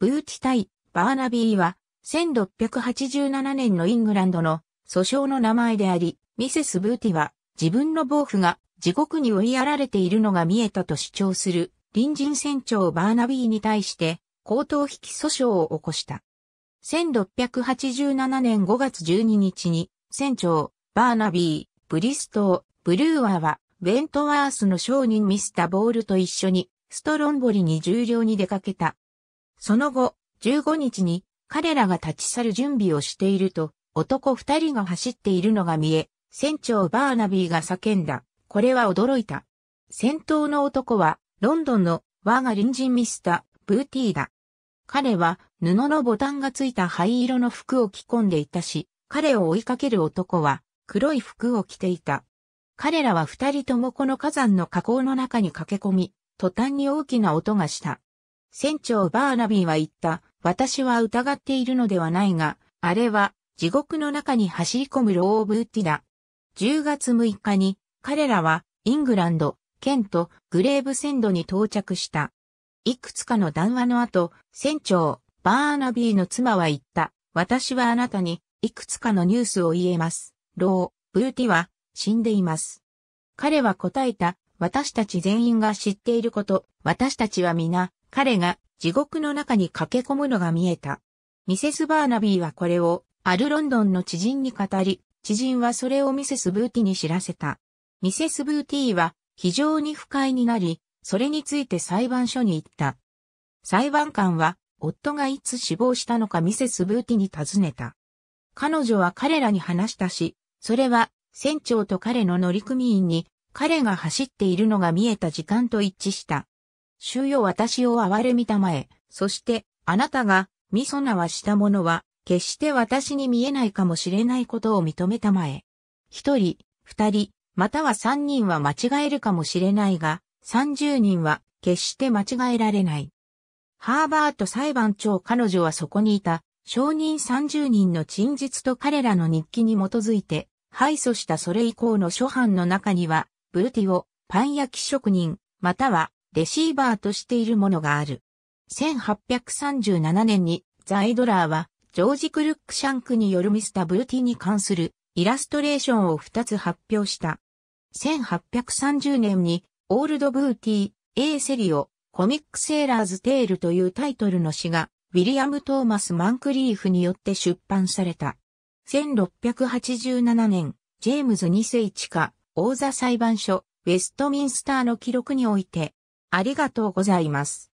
ブーティ対バーナビーは1687年のイングランドの訴訟の名前であり、ミセス・ブーティは自分の暴婦が地獄に追いやられているのが見えたと主張する隣人船長バーナビーに対して口頭引き訴訟を起こした。1687年5月12日に船長バーナビー、ブリストー、ブルーワーはベントワースの商人ミスターボールと一緒にストロンボリに重量に出かけた。その後、15日に彼らが立ち去る準備をしていると、男二人が走っているのが見え、船長バーナビーが叫んだ。これは驚いた。先頭の男は、ロンドンの我が隣人ミスター、ブーティーだ。彼は、布のボタンがついた灰色の服を着込んでいたし、彼を追いかける男は、黒い服を着ていた。彼らは二人ともこの火山の火口の中に駆け込み、途端に大きな音がした。船長バーナビーは言った。私は疑っているのではないが、あれは地獄の中に走り込むローブーティだ。10月6日に彼らはイングランド、ケント、グレーブセンドに到着した。いくつかの談話の後、船長、バーナビーの妻は言った。私はあなたにいくつかのニュースを言えます。ロー、ブーティは死んでいます。彼は答えた。私たち全員が知っていること、私たちは皆彼が地獄の中に駆け込むのが見えた。ミセス・バーナビーはこれをアル・ロンドンの知人に語り、知人はそれをミセス・ブーティに知らせた。ミセス・ブーティは非常に不快になり、それについて裁判所に行った。裁判官は夫がいつ死亡したのかミセス・ブーティに尋ねた。彼女は彼らに話したし、それは船長と彼の乗組員に彼が走っているのが見えた時間と一致した。主よ私を憐れみたまえ、そして、あなたが、みそなはした者は、決して私に見えないかもしれないことを認めたまえ。一人、二人、または三人は間違えるかもしれないが、三十人は、決して間違えられない。ハーバート裁判長彼女はそこにいた、証人三十人の陳述と彼らの日記に基づいて、敗訴したそれ以降の諸犯の中には、ブルティオ、パン焼き職人、またはレシーバーとしているものがある。1837年にザ・イドラーはジョージ・クルックシャンクによるミスタブルティに関するイラストレーションを2つ発表した。1830年にオールド・ブーティー、A セリオ、コミック・セーラーズ・テールというタイトルの詩がウィリアム・トーマス・マンクリーフによって出版された。1687年、ジェームズ2世地下、王座裁判所、ウェストミンスターの記録において、ありがとうございます。